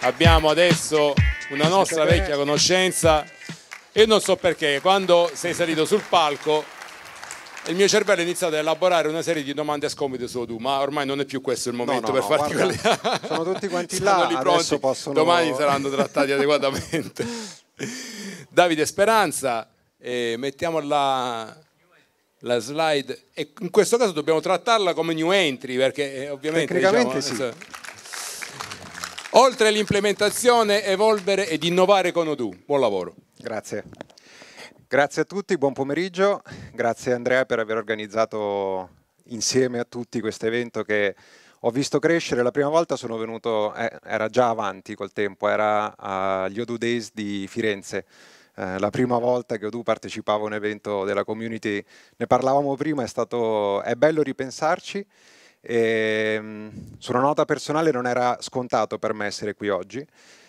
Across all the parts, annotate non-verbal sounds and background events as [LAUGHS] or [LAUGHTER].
abbiamo adesso una nostra vecchia conoscenza. Io non so perché, quando sei salito sul palco il mio cervello ha iniziato a elaborare una serie di domande scomode su tu, ma ormai non è più questo il momento no, no, per farti no, quelle. sono tutti quanti [LAUGHS] là, lì pronti. Possono... domani saranno trattati adeguatamente. [LAUGHS] Davide Speranza, eh, mettiamo la, la, slide, e in questo caso dobbiamo trattarla come new entry perché eh, ovviamente... Tecnicamente diciamo, sì. Eh, oltre all'implementazione, evolvere ed innovare con Odoo. Buon lavoro. Grazie. Grazie a tutti, buon pomeriggio. Grazie Andrea per aver organizzato insieme a tutti questo evento che ho visto crescere. La prima volta sono venuto, eh, era già avanti col tempo, era agli Odoo Days di Firenze. Eh, la prima volta che Odoo partecipava a un evento della community, ne parlavamo prima, è, stato, è bello ripensarci e, ehm, su una nota personale non era scontato per me essere qui oggi.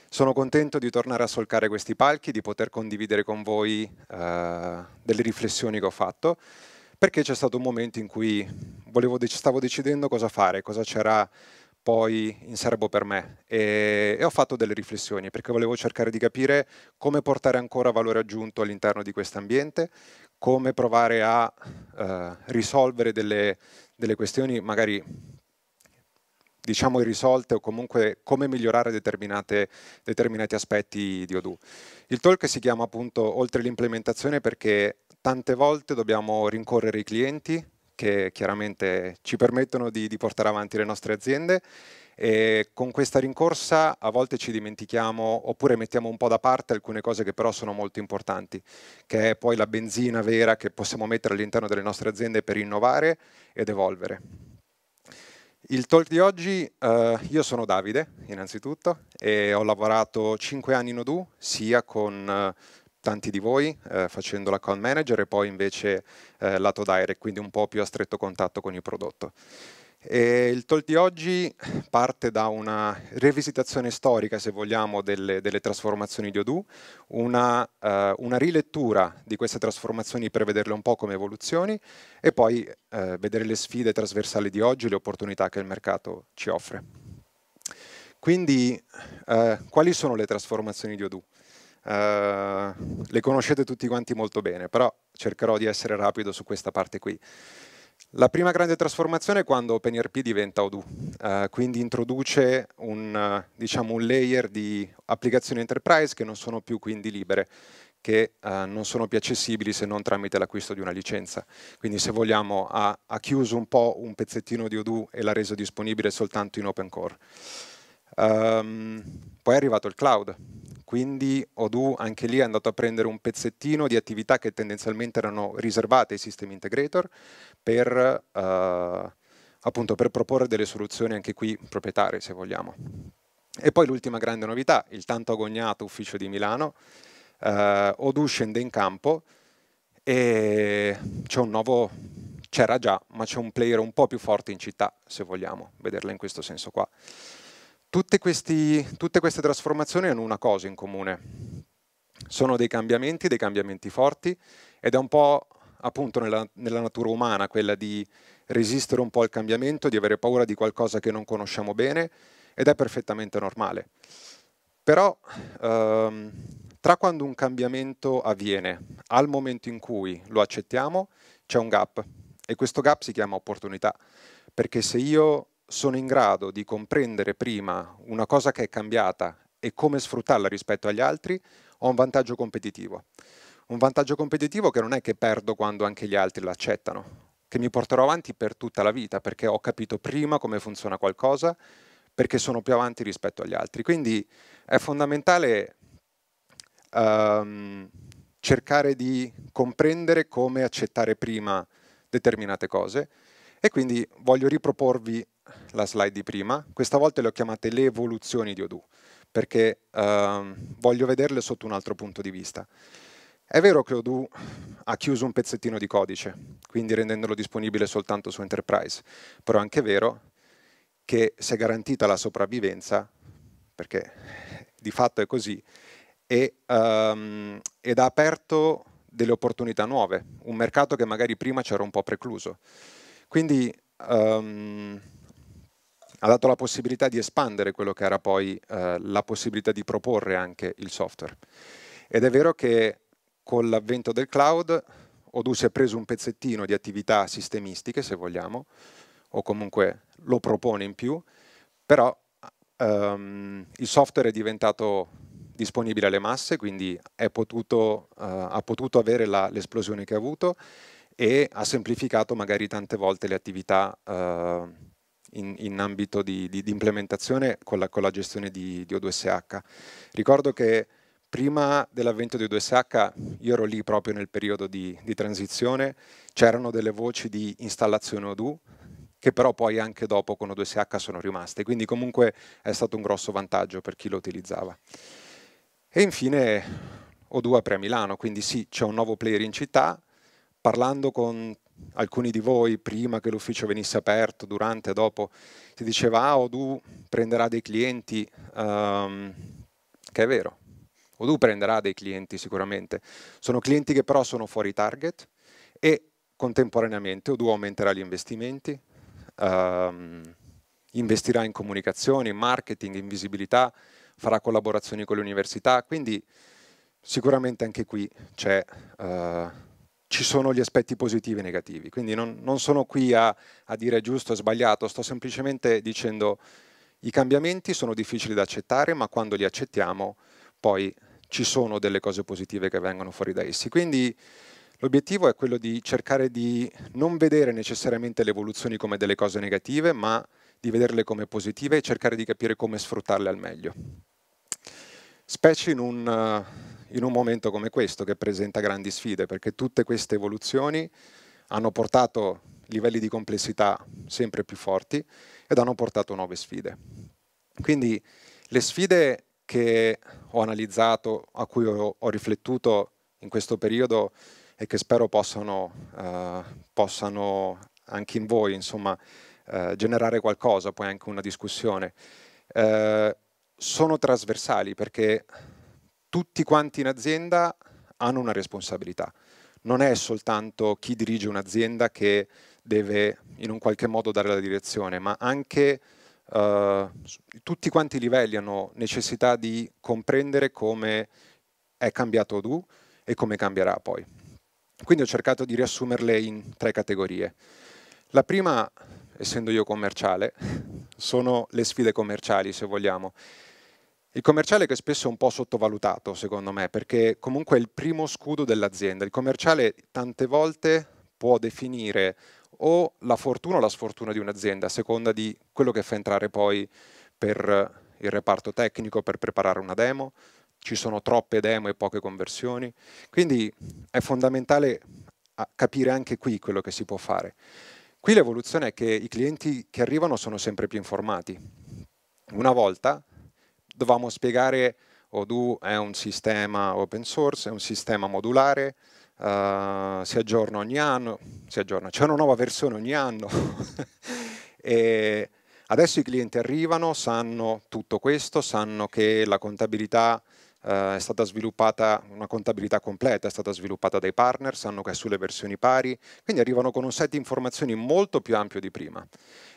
Sono contento di tornare a solcare questi palchi, di poter condividere con voi uh, delle riflessioni che ho fatto, perché c'è stato un momento in cui volevo, stavo decidendo cosa fare, cosa c'era poi in serbo per me e, e, ho fatto delle riflessioni perché volevo cercare di capire come portare ancora valore aggiunto all'interno di questo ambiente, come provare a eh, risolvere delle, delle questioni magari diciamo irrisolte o comunque come migliorare determinati aspetti di Odoo. Il talk si chiama appunto oltre l'implementazione perché tante volte dobbiamo rincorrere i clienti che chiaramente ci permettono di, di portare avanti le nostre aziende e con questa rincorsa a volte ci dimentichiamo oppure mettiamo un po' da parte alcune cose che però sono molto importanti, che è poi la benzina vera che possiamo mettere all'interno delle nostre aziende per innovare ed evolvere. Il talk di oggi, eh, io sono Davide innanzitutto e ho lavorato 5 anni in Odoo sia con eh, tanti di voi eh, facendo l'account manager e poi invece eh, lato direct, quindi un po' più a stretto contatto con il prodotto. E il talk di oggi parte da una rivisitazione storica, se vogliamo, delle, delle trasformazioni di Odoo, una, eh, una, rilettura di queste trasformazioni per vederle un po' come evoluzioni e poi eh, vedere le sfide trasversali di oggi, le opportunità che il mercato ci offre. Quindi, eh, quali sono le trasformazioni di Odoo? Eh, le conoscete tutti quanti molto bene, però cercherò di essere rapido su questa parte qui. La prima grande trasformazione è quando OpenRP diventa Odoo, eh, quindi introduce un, eh, diciamo, un, layer di applicazioni enterprise che non sono più quindi libere, che eh, non sono più accessibili se non tramite l'acquisto di una licenza. Quindi se vogliamo ha, ha chiuso un po' un pezzettino di Odoo e l'ha reso disponibile soltanto in open core. Um, poi è arrivato il cloud, quindi Odoo anche lì è andato a prendere un pezzettino di attività che tendenzialmente erano riservate ai sistemi integrator, per, eh, appunto, per proporre delle soluzioni anche qui proprietarie, se vogliamo. E poi l'ultima grande novità, il tanto agognato ufficio di Milano, eh, Odu scende in campo e c'è un nuovo, c'era già, ma c'è un player un po' più forte in città, se vogliamo vederla in questo senso qua. Tutte, questi, tutte queste trasformazioni hanno una cosa in comune, sono dei cambiamenti, dei cambiamenti forti ed è un po' appunto nella, nella natura umana, quella di resistere un po' al cambiamento, di avere paura di qualcosa che non conosciamo bene ed è perfettamente normale. Però ehm, tra quando un cambiamento avviene al momento in cui lo accettiamo c'è un gap e questo gap si chiama opportunità, perché se io sono in grado di comprendere prima una cosa che è cambiata e come sfruttarla rispetto agli altri, ho un vantaggio competitivo un vantaggio competitivo che non è che perdo quando anche gli altri l'accettano, che mi porterò avanti per tutta la vita, perché ho capito prima come funziona qualcosa, perché sono più avanti rispetto agli altri. Quindi è fondamentale um, cercare di comprendere come accettare prima determinate cose e quindi voglio riproporvi la slide di prima, questa volta le ho chiamate le evoluzioni di Odoo, perché um, voglio vederle sotto un altro punto di vista. È vero che Odoo ha chiuso un pezzettino di codice, quindi rendendolo disponibile soltanto su Enterprise, però è anche vero che si è garantita la sopravvivenza, perché di fatto è così, e, um, ed ha aperto delle opportunità nuove, un mercato che magari prima c'era un po' precluso. Quindi um, ha dato la possibilità di espandere quello che era poi uh, la possibilità di proporre anche il software. Ed è vero che con l'avvento del cloud Odoo si è preso un pezzettino di attività sistemistiche, se vogliamo, o comunque lo propone in più, però um, il software è diventato disponibile alle masse, quindi potuto, uh, ha potuto avere la, l'esplosione che ha avuto e ha semplificato magari tante volte le attività uh, in, in, ambito di, di, di implementazione con la, con la, gestione di, di O2SH. Ricordo che prima dell'avvento di 2SH io ero lì proprio nel periodo di, di transizione, c'erano delle voci di installazione Odoo che però poi anche dopo con O2SH sono rimaste, quindi comunque è stato un grosso vantaggio per chi lo utilizzava. E infine O2 apre a Milano, quindi sì, c'è un nuovo player in città, parlando con alcuni di voi prima che l'ufficio venisse aperto, durante, dopo, si diceva ah, O2 prenderà dei clienti, um, che è vero, Odoo prenderà dei clienti sicuramente, sono clienti che però sono fuori target e contemporaneamente Odoo aumenterà gli investimenti, ehm, investirà in comunicazione, in marketing, in visibilità, farà collaborazioni con le università, quindi sicuramente anche qui eh, ci sono gli aspetti positivi e negativi, quindi non, non sono qui a, a dire giusto o sbagliato, sto semplicemente dicendo i cambiamenti sono difficili da accettare, ma quando li accettiamo poi ci sono delle cose positive che vengono fuori da essi. Quindi l'obiettivo è quello di cercare di non vedere necessariamente le evoluzioni come delle cose negative, ma di vederle come positive e cercare di capire come sfruttarle al meglio. Specie in un, in un momento come questo che presenta grandi sfide, perché tutte queste evoluzioni hanno portato livelli di complessità sempre più forti ed hanno portato nuove sfide. Quindi le sfide che ho analizzato, a cui ho, ho riflettuto in questo periodo e che spero possano, eh, possano anche in voi insomma, eh, generare qualcosa, poi anche una discussione, eh, sono trasversali perché tutti quanti in azienda hanno una responsabilità. Non è soltanto chi dirige un'azienda che deve in un qualche modo dare la direzione, ma anche eh, tutti quanti i livelli hanno necessità di comprendere come è cambiato Odoo e come cambierà poi. Quindi ho cercato di riassumerle in tre categorie. La prima, essendo io commerciale, [LAUGHS] sono le sfide commerciali, se vogliamo. Il commerciale che spesso è un po' sottovalutato, secondo me, perché comunque è il primo scudo dell'azienda. Il commerciale tante volte può definire o la fortuna o la sfortuna di un'azienda, a seconda di quello che fa entrare poi per eh, il reparto tecnico, per preparare una demo. Ci sono troppe demo e poche conversioni. Quindi è fondamentale capire anche qui quello che si può fare. Qui l'evoluzione è che i clienti che arrivano sono sempre più informati. Una volta dovevamo spiegare Odoo è un sistema open source, è un sistema modulare, uh, si aggiorna ogni anno, si aggiorna, c'è una nuova versione ogni anno. [LAUGHS] e adesso i clienti arrivano, sanno tutto questo, sanno che la contabilità Uh, è stata sviluppata una contabilità completa, è stata sviluppata dai partner, sanno che è sulle versioni pari, quindi arrivano con un set di informazioni molto più ampio di prima.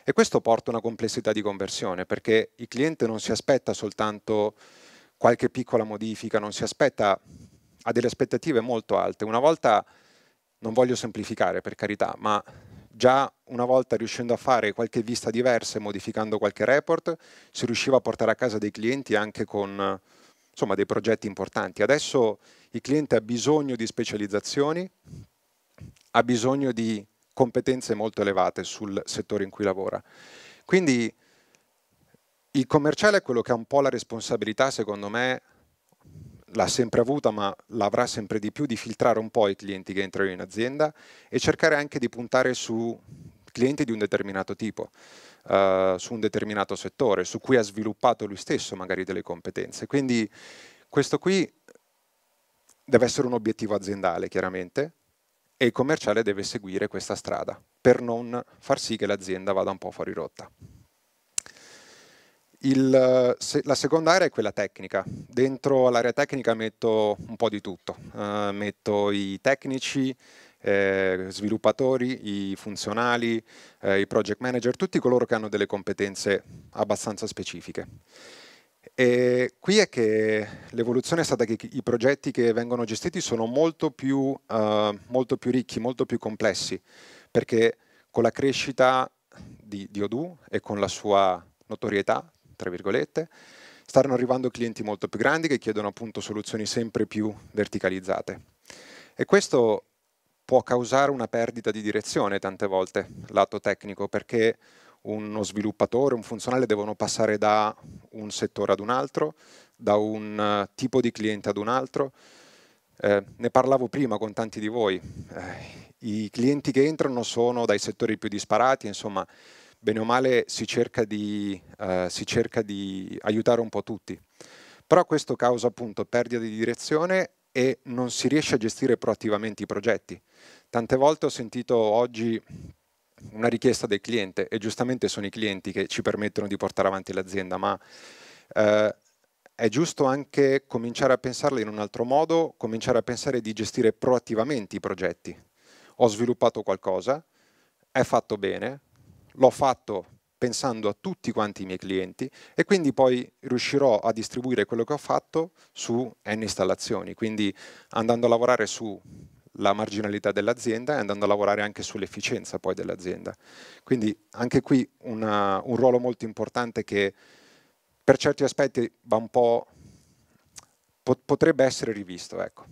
E questo porta a una complessità di conversione, perché il cliente non si aspetta soltanto qualche piccola modifica, non si aspetta ha delle aspettative molto alte. Una volta, non voglio semplificare per carità, ma già una volta riuscendo a fare qualche vista diversa e modificando qualche report, si riusciva a portare a casa dei clienti anche con insomma, dei progetti importanti. Adesso il cliente ha bisogno di specializzazioni, ha bisogno di competenze molto elevate sul settore in cui lavora. Quindi il commerciale è quello che ha un po' la responsabilità, secondo me, l'ha sempre avuta ma l'avrà sempre di più, di filtrare un po' i clienti che entrano in azienda e cercare anche di puntare su clienti di un determinato tipo, uh, su un determinato settore, su cui ha sviluppato lui stesso magari delle competenze. Quindi questo qui deve essere un obiettivo aziendale chiaramente e il commerciale deve seguire questa strada per non far sì che l'azienda vada un po' fuori rotta. Il, se, la seconda area è quella tecnica. Dentro l'area tecnica metto un po' di tutto. Uh, metto i tecnici, eh, sviluppatori, i funzionali, eh, i project manager, tutti coloro che hanno delle competenze abbastanza specifiche. E qui è che l'evoluzione è stata che i progetti che vengono gestiti sono molto più, uh, molto più ricchi, molto più complessi, perché con la crescita di, di Odoo e con la sua notorietà tra virgolette, stanno arrivando clienti molto più grandi che chiedono appunto soluzioni sempre più verticalizzate. E questo può causare una perdita di direzione tante volte, lato tecnico, perché uno sviluppatore, un funzionale devono passare da un settore ad un altro, da un eh, tipo di cliente ad un altro. Eh, ne parlavo prima con tanti di voi, eh, i clienti che entrano sono dai settori più disparati, insomma bene o male si cerca di, eh, si cerca di aiutare un po' tutti. Però questo causa appunto perdita di direzione e non si riesce a gestire proattivamente i progetti. Tante volte ho sentito oggi una richiesta del cliente e giustamente sono i clienti che ci permettono di portare avanti l'azienda, ma eh, è giusto anche cominciare a pensarla in un altro modo, cominciare a pensare di gestire proattivamente i progetti. Ho sviluppato qualcosa, è fatto bene, l'ho fatto pensando a tutti quanti i miei clienti e quindi poi riuscirò a distribuire quello che ho fatto su N installazioni, quindi andando a lavorare sulla marginalità dell'azienda e andando a lavorare anche sull'efficienza poi dell'azienda. Quindi anche qui una, un ruolo molto importante che per certi aspetti va un po' potrebbe essere rivisto. Ecco.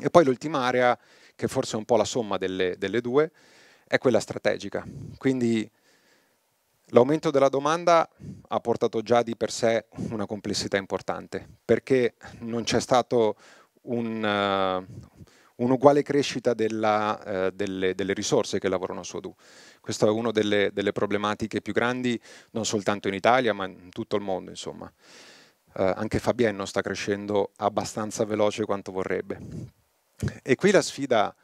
E poi l'ultima area, che forse è un po' la somma delle, delle due, è quella strategica. Quindi l'aumento della domanda ha portato già di per sé una complessità importante, perché non c'è stato un... Uh, eh, un'uguale crescita della, eh, delle, delle, risorse che lavorano su Odoo. Questa è una delle, delle, problematiche più grandi, non soltanto in Italia, ma in tutto il mondo, insomma. Eh, anche non sta crescendo abbastanza veloce quanto vorrebbe. E qui la sfida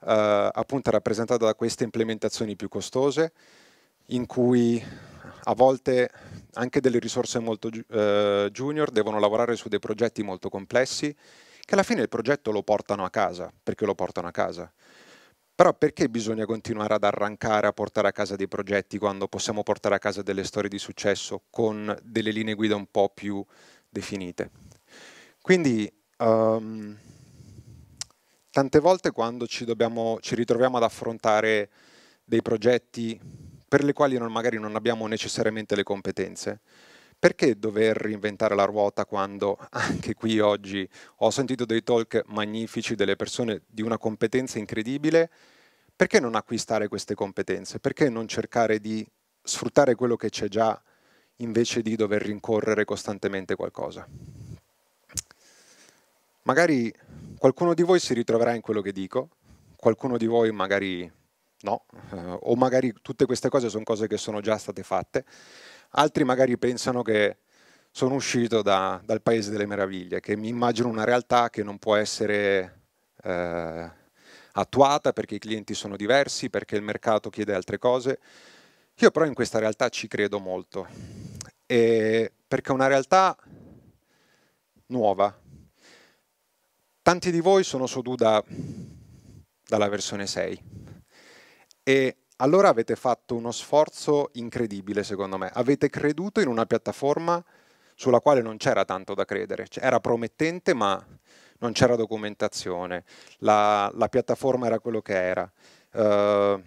eh, appunto è rappresentata da queste implementazioni più costose in cui a volte anche delle risorse molto eh, junior devono lavorare su dei progetti molto complessi che alla fine il progetto lo portano a casa, perché lo portano a casa. Però perché bisogna continuare ad arrancare, a portare a casa dei progetti quando possiamo portare a casa delle storie di successo con delle linee guida un po' più definite? Quindi um, tante volte quando ci, dobbiamo, ci ritroviamo ad affrontare dei progetti per i quali non, magari non abbiamo necessariamente le competenze, perché dover reinventare la ruota quando anche qui oggi ho sentito dei talk magnifici delle persone di una competenza incredibile? Perché non acquistare queste competenze? Perché non cercare di sfruttare quello che c'è già invece di dover rincorrere costantemente qualcosa? Magari qualcuno di voi si ritroverà in quello che dico, qualcuno di voi magari no, eh, o magari tutte queste cose sono cose che sono già state fatte, altri magari pensano che sono uscito da, dal paese delle meraviglie, che mi immagino una realtà che non può essere eh, attuata perché i clienti sono diversi, perché il mercato chiede altre cose. Io però in questa realtà ci credo molto, e perché è una realtà nuova, Tanti di voi sono su Duda dalla versione 6 e allora avete fatto uno sforzo incredibile secondo me. Avete creduto in una piattaforma sulla quale non c'era tanto da credere, cioè, era promettente ma non c'era documentazione, la, la, piattaforma era quello che era, uh,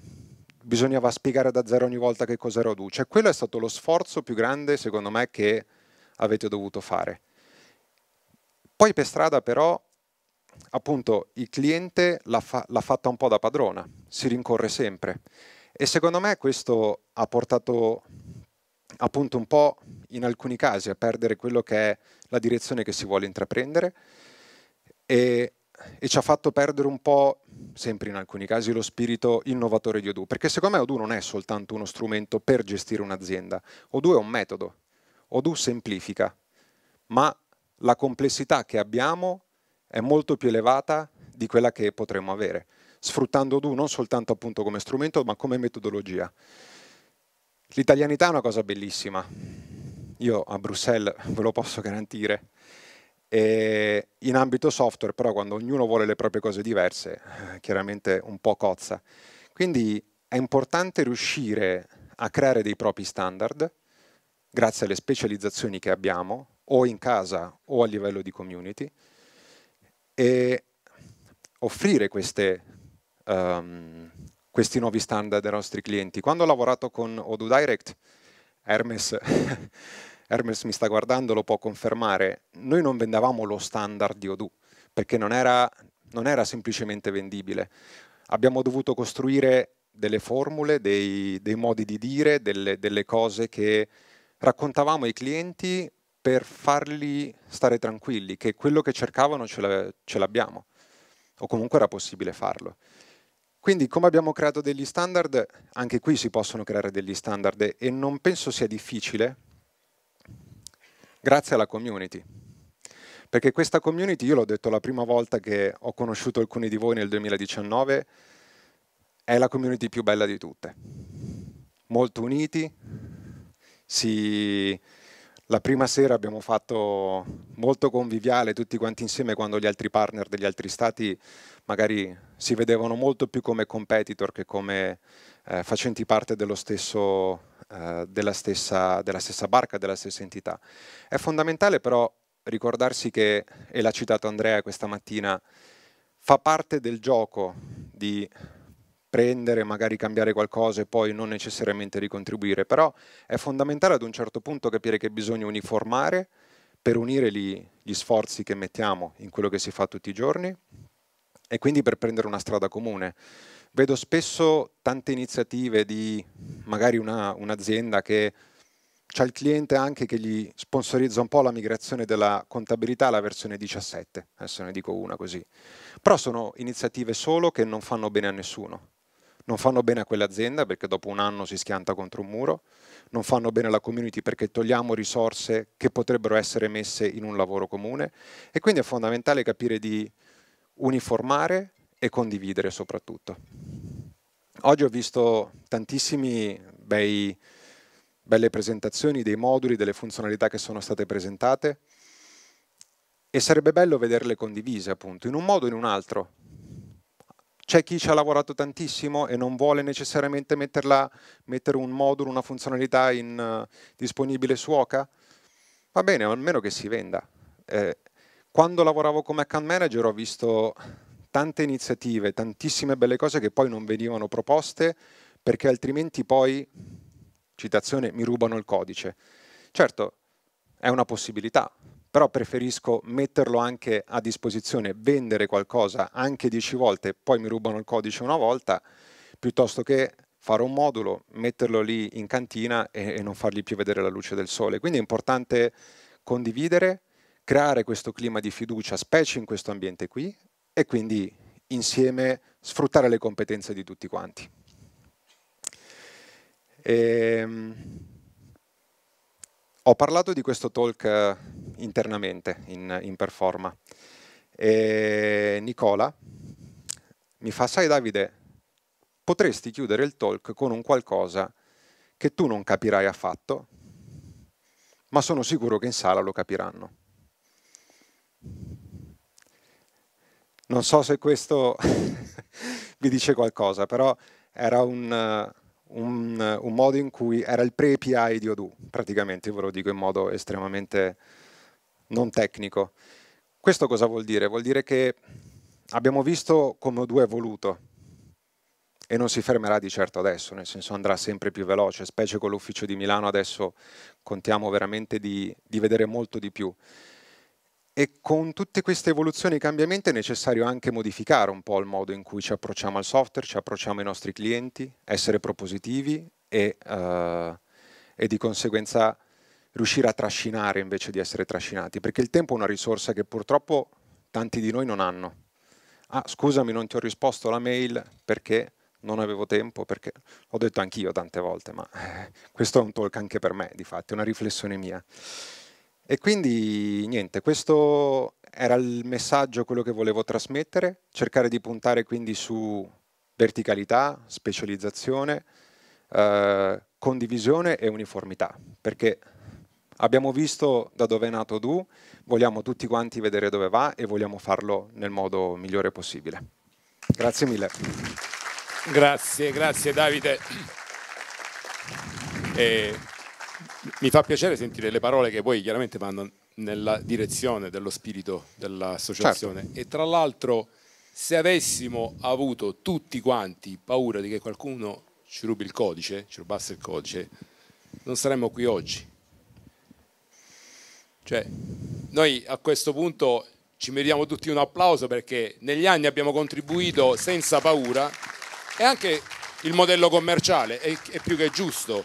bisognava spiegare da zero ogni volta che cosa era cioè quello è stato lo sforzo più grande secondo me che avete dovuto fare. Poi per strada però appunto il cliente l'ha, fa- l'ha fatta un po' da padrona, si rincorre sempre. E secondo me questo ha portato appunto un po' in alcuni casi a perdere quello che è la direzione che si vuole intraprendere e, e, ci ha fatto perdere un po', sempre in alcuni casi, lo spirito innovatore di Odoo, perché secondo me Odoo non è soltanto uno strumento per gestire un'azienda, Odoo è un metodo, Odoo semplifica, ma la complessità che abbiamo è molto più elevata di quella che potremmo avere, sfruttando DU non soltanto appunto come strumento ma come metodologia. L'italianità è una cosa bellissima, io a Bruxelles ve lo posso garantire, e in ambito software però quando ognuno vuole le proprie cose diverse, eh, chiaramente un po' cozza. Quindi è importante riuscire a creare dei propri standard, grazie alle specializzazioni che abbiamo, o in casa o a livello di community, e offrire queste, um, questi nuovi standard ai nostri clienti. Quando ho lavorato con Odoo Direct, Hermes, [LAUGHS] Hermes mi sta guardando, lo può confermare, noi non vendevamo lo standard di Odoo, perché non era, non era semplicemente vendibile. Abbiamo dovuto costruire delle formule, dei, dei modi di dire, delle, delle cose che raccontavamo ai clienti per farli stare tranquilli, che quello che cercavano ce, l'abbiamo, o comunque era possibile farlo. Quindi come abbiamo creato degli standard, anche qui si possono creare degli standard e non penso sia difficile grazie alla community. Perché questa community, io l'ho detto la prima volta che ho conosciuto alcuni di voi nel 2019, è la community più bella di tutte. Molto uniti, si, la prima sera abbiamo fatto molto conviviale tutti quanti insieme quando gli altri partner degli altri stati magari si vedevano molto più come competitor che come eh, facenti parte stesso, eh, della, stessa, della stessa barca, della stessa entità. È fondamentale però ricordarsi che, e l'ha citato Andrea questa mattina, fa parte del gioco di prendere, magari cambiare qualcosa e poi non necessariamente ricontribuire, però è fondamentale ad un certo punto capire che bisogna uniformare per unire gli, gli sforzi che mettiamo in quello che si fa tutti i giorni e quindi per prendere una strada comune. Vedo spesso tante iniziative di magari una, un'azienda che ha il cliente anche che gli sponsorizza un po' la migrazione della contabilità alla versione 17, adesso ne dico una così. Però sono iniziative solo che non fanno bene a nessuno non fanno bene a quell'azienda perché dopo un anno si schianta contro un muro, non fanno bene alla community perché togliamo risorse che potrebbero essere messe in un lavoro comune e quindi è fondamentale capire di uniformare e condividere soprattutto. Oggi ho visto tantissime belle presentazioni dei moduli, delle funzionalità che sono state presentate e sarebbe bello vederle condivise appunto, in un modo o in un altro, c'è chi ci ha lavorato tantissimo e non vuole necessariamente metterla, mettere un modulo, una funzionalità in, uh, disponibile su Oca? Va bene, almeno che si venda. Eh, quando lavoravo come account manager ho visto tante iniziative, tantissime belle cose che poi non venivano proposte perché altrimenti poi, citazione, mi rubano il codice. Certo, è una possibilità, però preferisco metterlo anche a disposizione, vendere qualcosa anche dieci volte, poi mi rubano il codice una volta, piuttosto che fare un modulo, metterlo lì in cantina e, e non fargli più vedere la luce del sole. Quindi è importante condividere, creare questo clima di fiducia, specie in questo ambiente qui, e quindi insieme sfruttare le competenze di tutti quanti. E, ehm, ho parlato di questo talk internamente in, in Performa. E Nicola mi fa, sai Davide, potresti chiudere il talk con un qualcosa che tu non capirai affatto, ma sono sicuro che in sala lo capiranno. Non so se questo [LAUGHS] vi dice qualcosa, però era un, un, un modo in cui era il pre-API di Odoo, praticamente, ve lo dico in modo estremamente non tecnico. Questo cosa vuol dire? Vuol dire che abbiamo visto come O2 è evoluto e non si fermerà di certo adesso, nel senso andrà sempre più veloce, specie con l'ufficio di Milano adesso contiamo veramente di, di vedere molto di più. E con tutte queste evoluzioni e cambiamenti è necessario anche modificare un po' il modo in cui ci approcciamo al software, ci approcciamo ai nostri clienti, essere propositivi e, uh, e di conseguenza riuscire a trascinare invece di essere trascinati, perché il tempo è una risorsa che purtroppo tanti di noi non hanno. Ah, scusami, non ti ho risposto alla mail perché non avevo tempo, perché l'ho detto anch'io tante volte, ma eh, [LAUGHS] questo è un talk anche per me, di fatto, è una riflessione mia. E quindi niente, questo era il messaggio, quello che volevo trasmettere, cercare di puntare quindi su verticalità, specializzazione, eh, condivisione e uniformità, perché Abbiamo visto da dove è nato Du, vogliamo tutti quanti vedere dove va e vogliamo farlo nel modo migliore possibile. Grazie mille. Grazie, grazie Davide. E mi fa piacere sentire le parole che poi chiaramente vanno nella direzione dello spirito dell'associazione certo. e tra l'altro se avessimo avuto tutti quanti paura di che qualcuno ci rubi il codice, ci rubasse il codice, non saremmo qui oggi. Cioè, noi a questo punto ci meritiamo tutti un applauso perché negli anni abbiamo contribuito senza paura e anche il modello commerciale è, è più che giusto.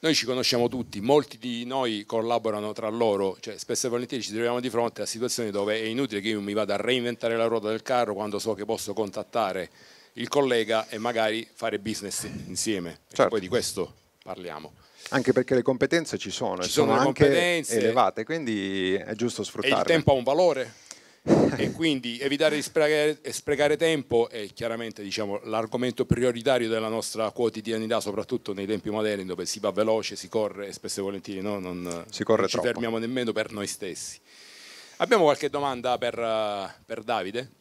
Noi ci conosciamo tutti, molti di noi collaborano tra loro, cioè, spesso e volentieri ci troviamo di fronte a situazioni dove è inutile che io mi vada a reinventare la ruota del carro quando so che posso contattare il collega e magari fare business insieme. Certo. Poi di questo parliamo. Anche perché le competenze ci sono, ci sono, sono anche elevate, quindi è giusto sfruttarle. E il tempo ha un valore [LAUGHS] e quindi evitare di sprecare, sprecare tempo è chiaramente diciamo, l'argomento prioritario della nostra quotidianità, soprattutto nei tempi moderni dove si va veloce, si corre e spesso e volentieri no? non, non ci fermiamo nemmeno per noi stessi. Abbiamo qualche domanda per, per Davide?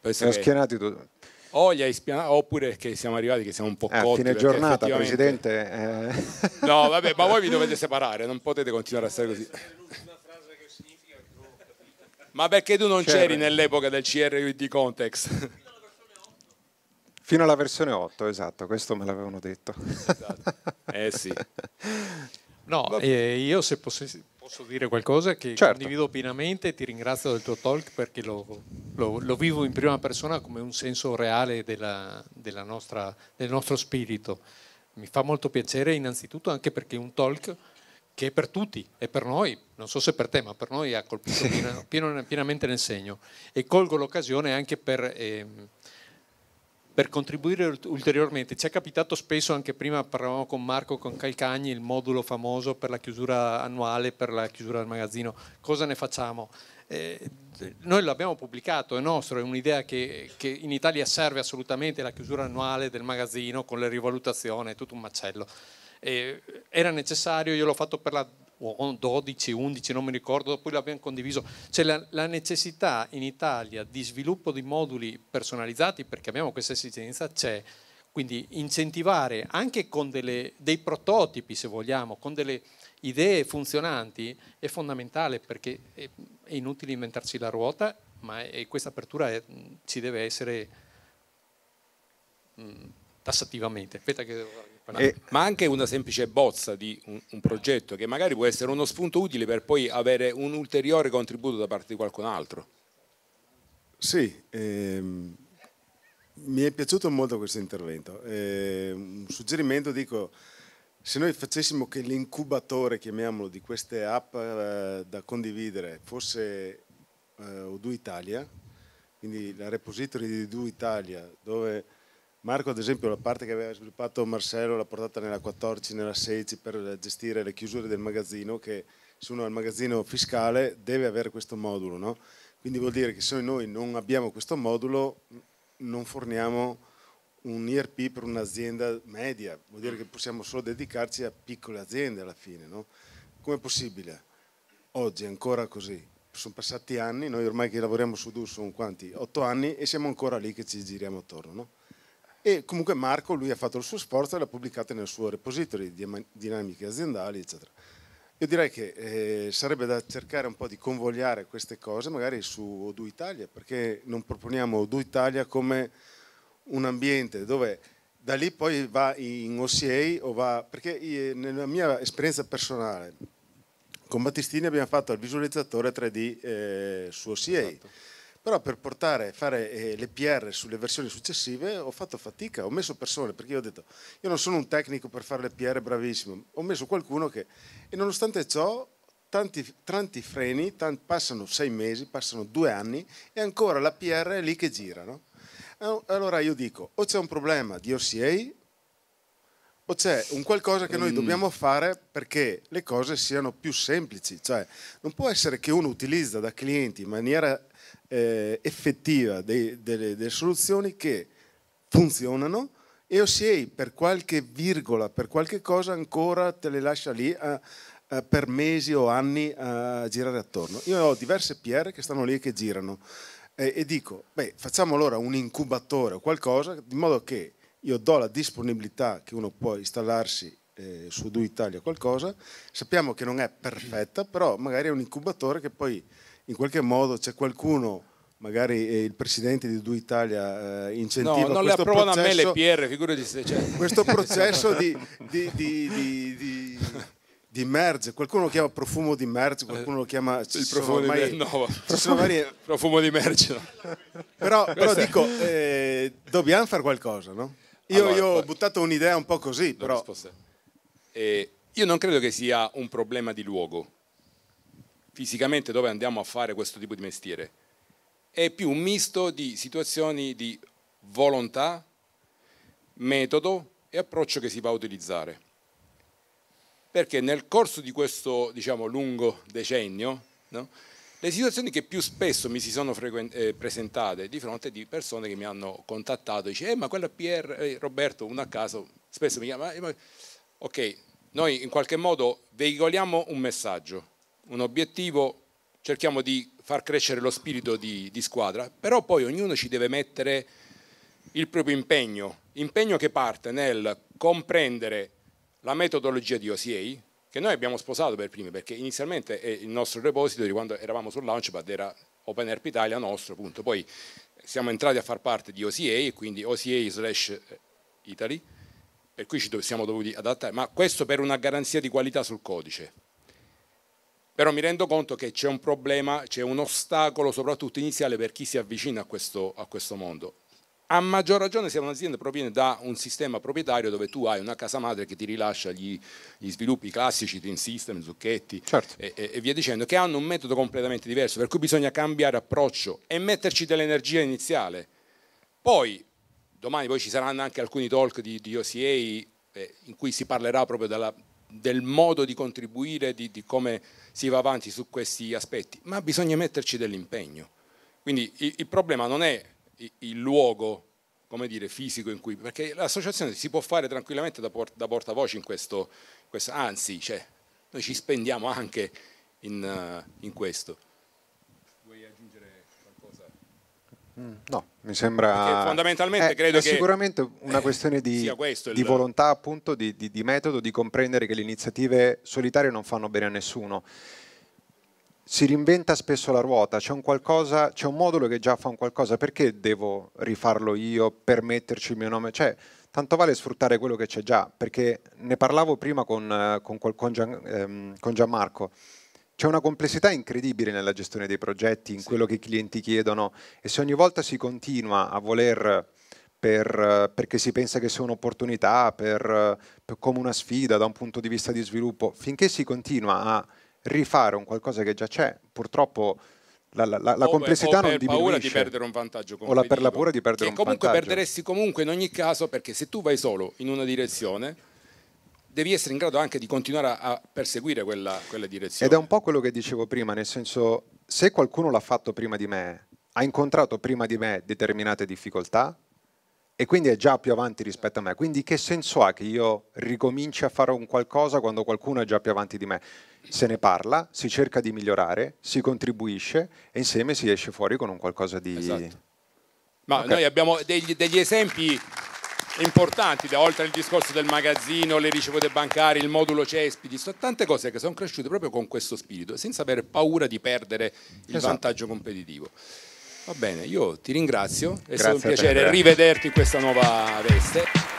Per schierati tutto o oh, gli hai spianato oppure che siamo arrivati che siamo un po' eh, cotti. A fine giornata, effettivamente... Presidente. Eh... No, vabbè, ma voi vi [LAUGHS] dovete separare, non potete continuare a stare così. Ma perché tu non cioè, c'eri nell'epoca del CRUD Context? Fino alla versione 8, esatto, questo me l'avevano detto. Esatto. Eh sì. [LAUGHS] No, eh, io se posso Posso dire qualcosa che certo. condivido pienamente, ti ringrazio del tuo talk perché lo, lo, lo, vivo in prima persona come un senso reale della, della nostra, del nostro spirito. Mi fa molto piacere innanzitutto anche perché è un talk che è per tutti e per noi, non so se per te, ma per noi ha colpito pienamente nel segno e colgo l'occasione anche per... Ehm, per contribuire ulteriormente. Ci è capitato spesso, anche prima parlavamo con Marco con Calcagni, il modulo famoso per la chiusura annuale, per la chiusura del magazzino. Cosa ne facciamo? Eh, noi l'abbiamo pubblicato, è nostro, è un'idea che, che, in Italia serve assolutamente la chiusura annuale del magazzino con le rivalutazioni, è tutto un macello. Eh, era necessario, io l'ho fatto per la o 12, 11, non mi ricordo, poi l'abbiamo condiviso. C'è la, la, necessità in Italia di sviluppo di moduli personalizzati perché abbiamo questa esigenza, c'è. Quindi incentivare anche con delle, dei prototipi, se vogliamo, con delle idee funzionanti è fondamentale perché è, è inutile inventarci la ruota, ma è, questa apertura è, ci deve essere... Mh, mm, tassativamente. Che... Eh, ma anche una semplice bozza di un, un, progetto che magari può essere uno spunto utile per poi avere un ulteriore contributo da parte di qualcun altro. Sì, ehm, mi è piaciuto molto questo intervento. Eh, un suggerimento, dico, se noi facessimo che l'incubatore, chiamiamolo, di queste app eh, da condividere fosse eh, Udu Italia, quindi la repository di Udu Italia, dove Marco ad esempio la parte che aveva sviluppato Marcello l'ha portata nella 14, nella 16 per gestire le chiusure del magazzino che se uno ha il magazzino fiscale deve avere questo modulo, no? quindi vuol dire che se noi non abbiamo questo modulo non forniamo un IRP per un'azienda media, vuol dire che possiamo solo dedicarci a piccole aziende alla fine. No? Com'è possibile? Oggi è ancora così. Sono passati anni, noi ormai che lavoriamo su DU sono quanti? Otto anni e siamo ancora lì che ci giriamo attorno. No? E comunque Marco, lui ha fatto il suo sforzo e l'ha pubblicata nel suo repository di dinamiche aziendali, eccetera. Io direi che eh, sarebbe da cercare un po' di convogliare queste cose magari su Odoo Italia, perché non proponiamo Odoo Italia come un ambiente dove da lì poi va in OCA o va... perché nella mia esperienza personale con Battistini abbiamo fatto il visualizzatore 3D eh, su OCA. Esatto però per portare, fare eh, le PR sulle versioni successive ho fatto fatica, ho messo persone, perché io ho detto, io non sono un tecnico per fare le PR bravissimo, ho messo qualcuno che, e nonostante ciò, tanti, tanti freni, tanti, passano sei mesi, passano due anni e ancora la PR è lì che gira. No? Allora io dico, o c'è un problema di OCA o c'è un qualcosa che noi mm. dobbiamo fare perché le cose siano più semplici, cioè non può essere che uno utilizza da clienti in maniera eh, effettiva dei, delle, delle, soluzioni che funzionano e o sei per qualche virgola, per qualche cosa ancora te le lascia lì a, eh, a, eh, per mesi o anni a eh, girare attorno. Io ho diverse PR che stanno lì e che girano eh, e dico, beh, facciamo allora un incubatore o qualcosa in modo che io do la disponibilità che uno può installarsi eh, su Do Italia qualcosa, sappiamo che non è perfetta, però magari è un incubatore che poi in qualche modo c'è qualcuno magari eh, il presidente di Du Italia eh, incentiva no, non le approvano processo, a me le PR, figurati se c'è. [LAUGHS] Questo processo [LAUGHS] di, di, di, di, merge, qualcuno lo chiama profumo di merge, qualcuno lo chiama... Il profumo, ormai, di, no, varie... profumo di merce. [LAUGHS] No. Però, però dico, eh, dobbiamo fare qualcosa, no? Io, allora, io ho buttato un'idea un po' così, però. Eh, io non credo che sia un problema di luogo, fisicamente dove andiamo a fare questo tipo di mestiere. È più un misto di situazioni di volontà, metodo e approccio che si va a utilizzare. Perché nel corso di questo diciamo, lungo decennio no, le situazioni che più spesso mi si sono eh, presentate di fronte di persone che mi hanno contattato, dice, eh, ma quella PR, eh, Roberto, uno a caso, spesso mi chiama, eh, ma... ok, noi in qualche modo veicoliamo un messaggio, un obiettivo, cerchiamo di far crescere lo spirito di, di squadra, però poi ognuno ci deve mettere il proprio impegno, impegno che parte nel comprendere la metodologia di OCA, che noi abbiamo sposato per primi, perché inizialmente eh, il nostro repository quando eravamo sul Launchpad era OpenERP Italia nostro, punto. poi siamo entrati a far parte di OCA e quindi OCA slash eh, Italy, per cui ci siamo dovuti adattare, ma questo per una garanzia di qualità sul codice. Però mi rendo conto che c'è un problema, c'è un ostacolo soprattutto iniziale per chi si avvicina a questo, a questo mondo a maggior ragione se un'azienda proviene da un sistema proprietario dove tu hai una casa madre che ti rilascia gli, gli sviluppi classici, Team System, Zucchetti certo. e, e, via dicendo, che hanno un metodo completamente diverso, per cui bisogna cambiare approccio e metterci dell'energia iniziale. Poi, domani poi ci saranno anche alcuni talk di, di OCA eh, in cui si parlerà proprio della, del modo di contribuire, di, di come si va avanti su questi aspetti, ma bisogna metterci dell'impegno. Quindi il, il problema non è il luogo come dire, fisico in cui... Perché l'associazione si può fare tranquillamente da, port, da portavoce in questo, questo anzi, cioè, noi ci spendiamo anche in, uh, in questo. Vuoi aggiungere qualcosa? Mm, no, mi sembra... Perché fondamentalmente eh, credo è che... sicuramente una questione di, [LAUGHS] il... di volontà, appunto, di, di, di metodo, di comprendere che le iniziative solitarie non fanno bene a nessuno si reinventa spesso la ruota, c'è un, qualcosa, c'è un modulo che già fa un qualcosa, perché devo rifarlo io per metterci il mio nome? Cioè, tanto vale sfruttare quello che c'è già, perché ne parlavo prima con, eh, con, con, Gian, ehm, con Gianmarco. C'è una complessità incredibile nella gestione dei progetti, in sì. quello che i clienti chiedono e se ogni volta si continua a voler per, perché si pensa che sia un'opportunità, per, per come una sfida da un punto di vista di sviluppo, finché si continua a rifare un qualcosa che già c'è. Purtroppo la, la, la, la complessità non diminuisce. O per paura di perdere un vantaggio. O la, per la paura di perdere un vantaggio. comunque perderesti comunque in ogni caso perché se tu vai solo in una direzione devi essere in grado anche di continuare a perseguire quella, quella direzione. Ed è un po' quello che dicevo prima, nel senso se qualcuno l'ha fatto prima di me, ha incontrato prima di me determinate difficoltà, e quindi è già più avanti rispetto a me. Quindi che senso ha che io ricominci a fare un qualcosa quando qualcuno è già più avanti di me? Se ne parla, si cerca di migliorare, si contribuisce e insieme si esce fuori con un qualcosa di... Esatto. Ma okay. noi abbiamo degli, degli esempi importanti, da oltre al discorso del magazzino, le ricevute bancarie, il modulo cespiti, sono tante cose che sono cresciute proprio con questo spirito, senza avere paura di perdere il esatto. vantaggio competitivo. Va bene, io ti ringrazio, è Grazie stato un piacere rivederti in questa nuova veste.